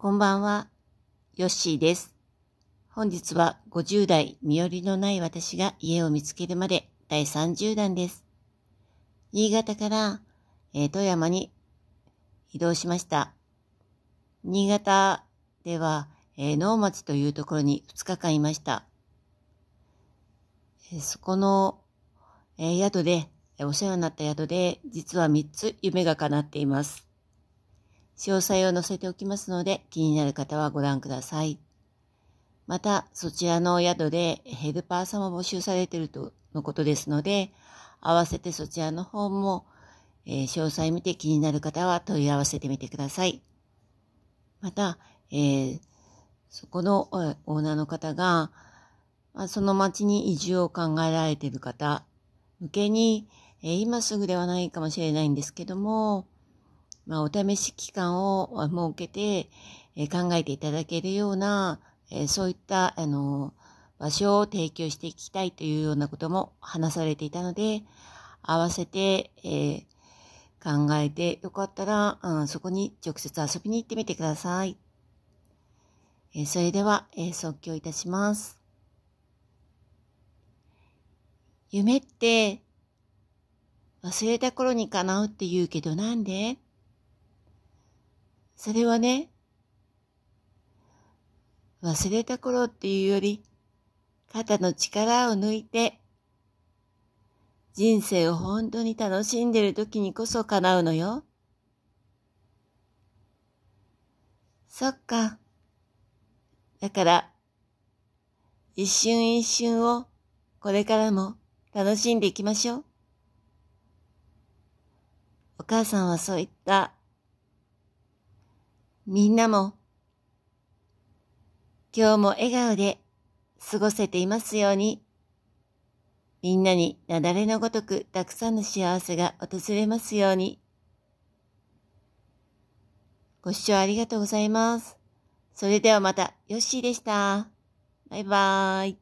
こんばんは、ヨッシーです。本日は50代身寄りのない私が家を見つけるまで第30弾です。新潟から、えー、富山に移動しました。新潟では、えー、能町というところに2日間いました。えー、そこの、えー、宿で、お世話になった宿で、実は3つ夢が叶っています。詳細を載せておきますので、気になる方はご覧ください。また、そちらのお宿でヘルパーさんも募集されているとのことですので、合わせてそちらの方も、えー、詳細見て気になる方は問い合わせてみてください。また、えー、そこのオーナーの方が、その町に移住を考えられている方向けに、えー、今すぐではないかもしれないんですけども、まあ、お試し期間を設けて、え考えていただけるような、えそういった、あの、場所を提供していきたいというようなことも話されていたので、合わせて、えー、考えてよかったら、うん、そこに直接遊びに行ってみてください。えー、それでは、えー、即興いたします。夢って忘れた頃に叶うって言うけどなんでそれはね、忘れた頃っていうより、肩の力を抜いて、人生を本当に楽しんでる時にこそ叶うのよ。そっか。だから、一瞬一瞬をこれからも楽しんでいきましょう。お母さんはそういったみんなも今日も笑顔で過ごせていますようにみんなに雪崩のごとくたくさんの幸せが訪れますようにご視聴ありがとうございます。それではまた、ヨッシーでした。バイバーイ。